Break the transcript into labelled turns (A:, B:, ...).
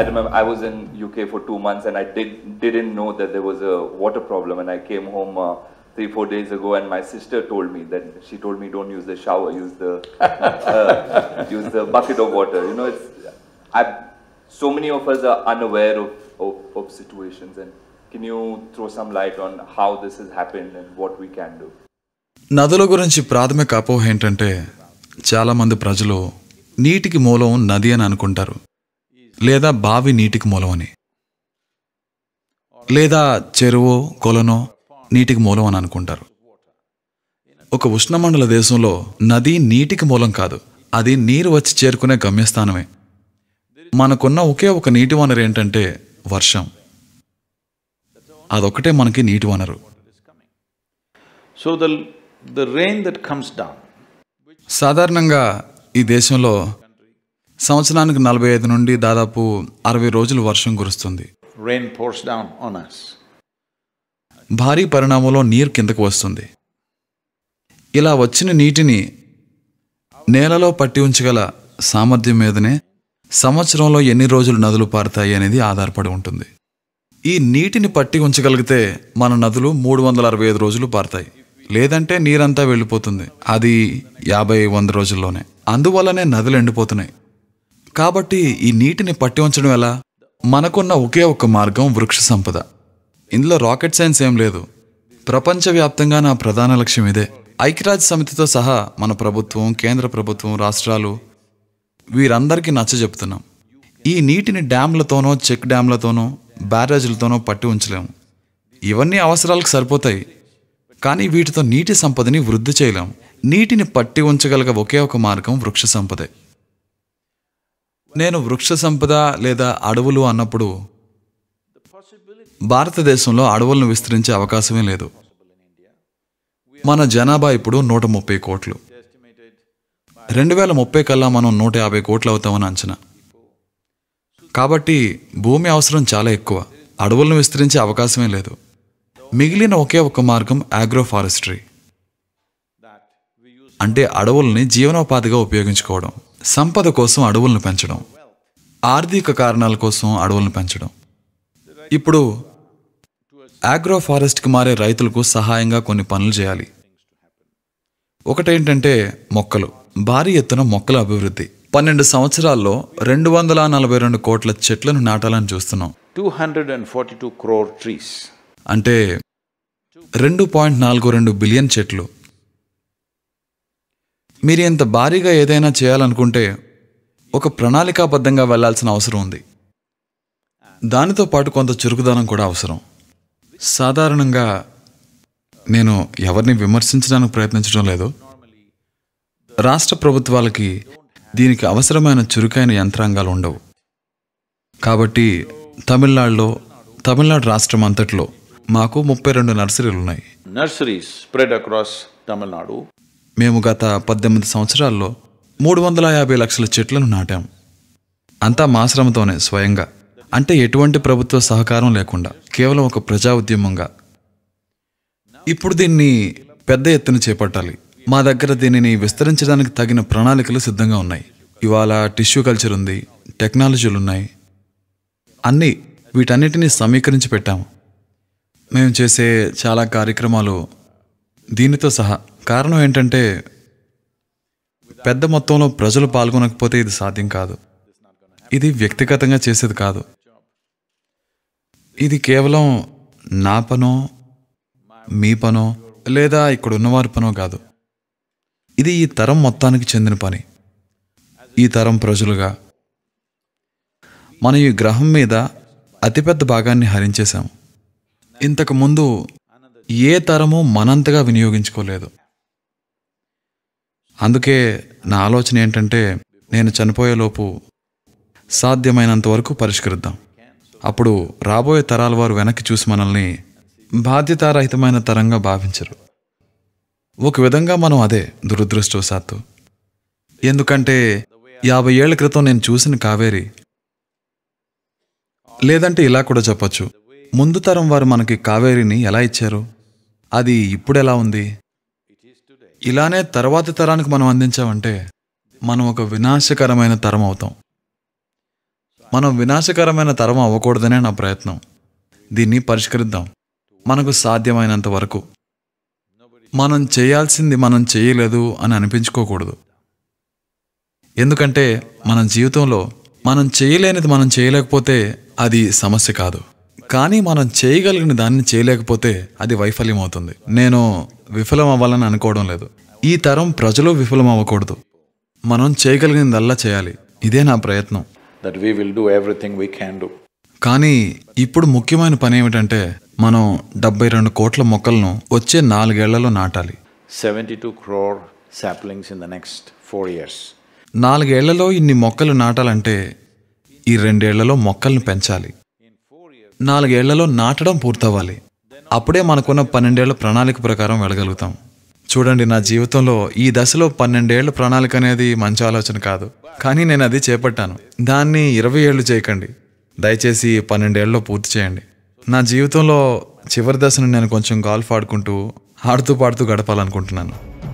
A: I remember I was in UK for two months and I did, didn't know that there was a water problem and I came home uh, three, four days ago and my sister told me that she told me don't use the shower, use the, uh, use the bucket of water. You know, it's, I, so many of us are unaware of, of, of situations and can you throw some light on how this has happened and what we can do? నదుల గురించి ప్రాథమిక అపోహ ఏంటంటే చాలామంది ప్రజలు నీటికి మూలం నది అని అనుకుంటారు లేదా బావి నీటికి మూలమని లేదా చెరువు కొలనో నీటికి మూలం అని అనుకుంటారు ఒక ఉష్ణమండల దేశంలో నది నీటికి మూలం కాదు అది నీరు వచ్చి చేరుకునే గమ్యస్థానమే మనకున్న ఒకే ఒక నీటి వనరు ఏంటంటే వర్షం అదొకటే మనకి నీటి వనరు so the the rain that comes down సాధారణంగా ఈ దేశంలో సంవత్సరానికి నలభై ఐదు నుండి దాదాపు అరవై రోజులు వర్షం కురుస్తుంది భారీ పరిణామంలో నీరు కిందకు వస్తుంది ఇలా వచ్చిన నీటిని నేలలో పట్టి ఉంచగల సామర్థ్యం మీదనే సంవత్సరంలో ఎన్ని రోజులు నదులు పారుతాయి అనేది ఆధారపడి ఉంటుంది ఈ నీటిని పట్టి ఉంచగలిగితే మన నదులు మూడు వందల అరవై ఐదు రోజులు పారుతాయి లేదంటే నీరంతా వెళ్ళిపోతుంది అది యాభై వంద రోజుల్లోనే అందువల్లనే నదులు ఎండిపోతున్నాయి కాబట్టి ఈ నీటిని పట్టి ఉంచడం ఎలా మనకున్న ఒకే ఒక మార్గం వృక్ష సంపద ఇందులో రాకెట్ సైన్స్ ఏం లేదు ప్రపంచవ్యాప్తంగా నా ప్రధాన లక్ష్యం ఇదే ఐక్యరాజ్య సమితితో సహా మన ప్రభుత్వం కేంద్ర ప్రభుత్వం రాష్ట్రాలు వీరందరికీ నచ్చ చెప్తున్నాం ఈ నీటిని డ్యామ్లతోనో చెక్ డ్యామ్లతోనో బ్యారేజ్లతోనో పట్టి ఉంచలేము ఇవన్నీ అవసరాలకు సరిపోతాయి కానీ వీటితో నీటి సంపదని వృద్ధి చేయలేము నీటిని పట్టి ఉంచగలగ ఒకే ఒక మార్గం వృక్ష సంపదే నేను వృక్ష సంపద లేదా అడవులు అన్నప్పుడు భారతదేశంలో అడవులను విస్తరించే అవకాశమే లేదు మన జనాభా ఇప్పుడు నూట ముప్పై కోట్లు రెండు వేల ముప్పై కల్లా మనం నూట యాభై కోట్లు అవుతామని అంచనా కాబట్టి భూమి అవసరం చాలా ఎక్కువ అడవులను విస్తరించే అవకాశమే లేదు మిగిలిన ఒకే ఒక మార్గం ఆగ్రోఫారెస్ట్రీ అంటే అడవుల్ని జీవనోపాధిగా ఉపయోగించుకోవడం సంపద కోసం అడవులను పెంచడం ఆర్థిక కారణాల కోసం అడవులను పెంచడం ఇప్పుడు ఆగ్రో ఫారెస్ట్కి మారే రైతులకు సహాయంగా కొన్ని పనులు చేయాలి ఒకటేంటంటే మొక్కలు భారీ ఎత్తున మొక్కల అభివృద్ధి పన్నెండు సంవత్సరాల్లో రెండు వందల నలభై రెండు కోట్ల చెట్లను నాటాలని చూస్తున్నాం two hundred and forty two crore trees అంటే రెండు పాయింట్ నాలుగు రెండు బిలియన్ చెట్లు మీరు ఇంత భారీగా ఏదైనా చేయాలనుకుంటే ఒక ప్రణాళికాబద్ధంగా వెళ్లాల్సిన అవసరం ఉంది దానితో పాటు కొంత చురుకుదనం కూడా అవసరం సాధారణంగా నేను ఎవరిని విమర్శించడానికి ప్రయత్నించడం లేదు రాష్ట్ర ప్రభుత్వాలకి దీనికి అవసరమైన చురుకైన యంత్రాంగాలు ఉండవు కాబట్టి తమిళనాడులో తమిళనాడు రాష్ట్రం అంతట్లో మాకు ముప్పై రెండు నర్సరీలు ఉన్నాయి నర్సరీస్ స్ప్రెడ్ అక్రాస్ తమిళనాడు మేము గత పద్దెనిమిది సంవత్సరాల్లో మూడు వందల యాభై లక్షల చెట్లను నాటాం అంతా మా శ్రమతోనే స్వయంగా అంటే ఎటువంటి ప్రభుత్వ సహకారం లేకుండా కేవలం ఒక ప్రజా ఉద్యమంగా ఇప్పుడు దీన్ని పెద్ద ఎత్తున చేపట్టాలి మా దగ్గర దీనిని విస్తరించడానికి తగిన ప్రణాళికలు సిద్ధంగా ఉన్నాయి ఇవాళ టిష్యూ కల్చర్ ఉంది టెక్నాలజీలు ఉన్నాయి అన్నీ వీటన్నిటినీ సమీకరించి పెట్టాము మేము చేసే చాలా కార్యక్రమాలు దీనితో సహా కారణం ఏంటంటే పెద్ద మొత్తంలో ప్రజలు పాల్గొనకపోతే ఇది సాధ్యం కాదు ఇది వ్యక్తిగతంగా చేసేది కాదు ఇది కేవలం నా పనో మీ పనో లేదా ఇక్కడ ఉన్నవారి పనో కాదు ఇది ఈ తరం మొత్తానికి చెందిన పని ఈ తరం ప్రజలుగా మనం ఈ గ్రహం మీద అతిపెద్ద భాగాన్ని హరించేశాము ఇంతకుముందు ఏ తరము మనంతగా వినియోగించుకోలేదు అందుకే నా ఆలోచన ఏంటంటే నేను చనిపోయేలోపు సాధ్యమైనంత వరకు పరిష్కరిద్దాం అప్పుడు రాబోయే తరాల వారు వెనక్కి చూసి మనల్ని బాధ్యతారహితమైన తరంగా భావించరు ఒక విధంగా మనం అదే దురదృష్టవశాత్తు ఎందుకంటే యాభై ఏళ్ల క్రితం నేను చూసిన కావేరి లేదంటే ఇలా కూడా చెప్పచ్చు ముందు తరం వారు మనకి కావేరిని ఎలా ఇచ్చారు అది ఇప్పుడెలా ఉంది ఇలానే తర్వాతి తరానికి మనం అందించామంటే మనం ఒక వినాశకరమైన తరం అవుతాం మనం వినాశకరమైన తరం అవ్వకూడదనే నా ప్రయత్నం దీన్ని పరిష్కరిద్దాం మనకు సాధ్యమైనంత వరకు మనం చేయాల్సింది మనం చేయలేదు అని అనిపించుకోకూడదు ఎందుకంటే మన జీవితంలో మనం చేయలేనిది మనం చేయలేకపోతే అది సమస్య కాదు కానీ మనం చేయగలిగిన దాన్ని చేయలేకపోతే అది వైఫల్యం అవుతుంది నేను విఫలం అవ్వాలని అనుకోవడం లేదు ఈ తరం ప్రజలు విఫలం అవ్వకూడదు మనం చేయగలిగినదల్లా చేయాలి ఇదే నా ప్రయత్నం that we will do everything we can do కానీ ఇప్పుడు ముఖ్యమైన పని ఏమిటంటే మనం డెబ్బై రెండు కోట్ల మొక్కలను వచ్చే నాలుగేళ్లలో నాటాలి seventy two crore saplings in the next four years నాలుగేళ్లలో ఇన్ని మొక్కలు నాటాలంటే ఈ రెండేళ్లలో మొక్కలను పెంచాలి నాలుగేళ్లలో నాటడం పూర్తవ్వాలి అప్పుడే మనకున్న పన్నెండేళ్ల ప్రణాళిక ప్రకారం వెళ్ళగలుగుతాం చూడండి నా జీవితంలో ఈ దశలో పన్నెండేళ్ల ప్రణాళిక అనేది మంచి ఆలోచన కాదు కానీ నేను అది చేపట్టాను దాన్ని ఇరవై ఏళ్ళు చేయకండి దయచేసి పన్నెండేళ్ళలో పూర్తి చేయండి నా జీవితంలో చివరి దశను నేను కొంచెం గాల్ఫ్ ఆడుకుంటూ ఆడుతూ పాడుతూ గడపాలనుకుంటున్నాను